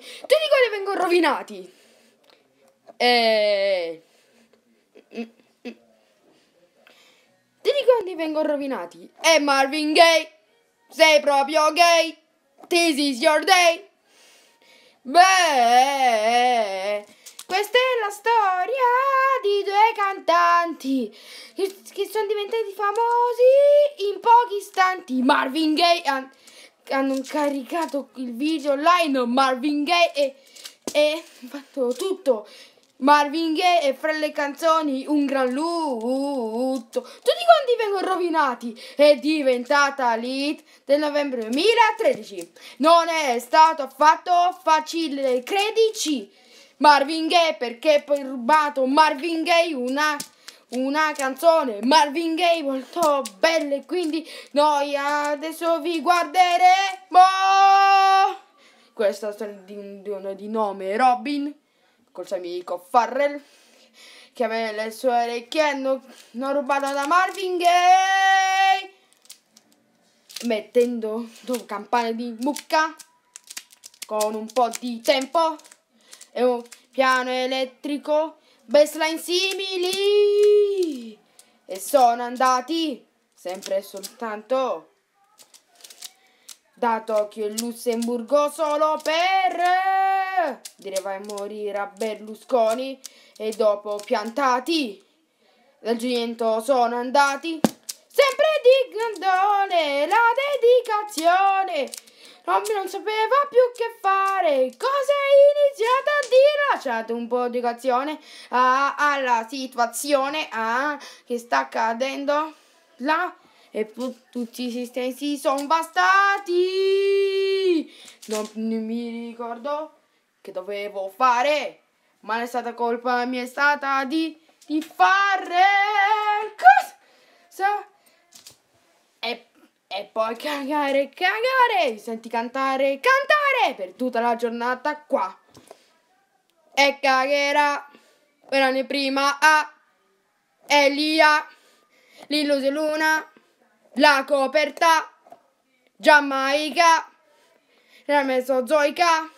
Tutti quelli vengono rovinati. Eh, mm, mm. E... Tutti quanti vengono rovinati. E eh, Marvin Gaye, sei proprio gay. This is your day. Beh, questa è la storia di due cantanti che sono diventati famosi in pochi istanti. Marvin Gaye hanno caricato il video online Marvin Gaye e, e fatto tutto Marvin Gaye e fra le canzoni un gran lutto tutti quanti vengono rovinati è diventata l'hit del novembre 2013 non è stato affatto facile credici Marvin Gaye perché poi rubato Marvin Gaye una una canzone Marvin Gaye molto bella e quindi noi adesso vi guarderemo questa storia di, di di nome Robin col suo amico Farrell che aveva le sue orecchie non, non rubato da Marvin Gaye mettendo due campane di mucca con un po' di tempo e un piano elettrico baseline simili e sono andati sempre e soltanto da Tokyo e Lussemburgo solo per dire vai a morire a Berlusconi e dopo piantati dal Giento sono andati sempre di Grandone la dedicazione non sapeva più che fare cose facciate un po' di reazione eh, alla situazione a, eh, che sta accadendo là e tutti i sistemi si sono bastati non, non mi ricordo che dovevo fare ma è stata colpa mia è stata di, di fare cosa e, e poi cagare cagare senti cantare cantare per tutta la giornata qua e cagherà. Verranno prima a Elia, l'illuse luna, la coperta, Giamaica, la mesozoica,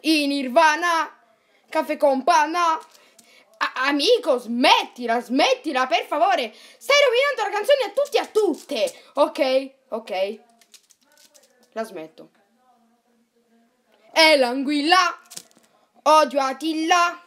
in Nirvana, caffè con panna. A- amico, smettila, smettila, per favore. Stai rovinando la canzone a tutti e a tutte. Ok, ok. La smetto. È l'anguilla. Odio Attila.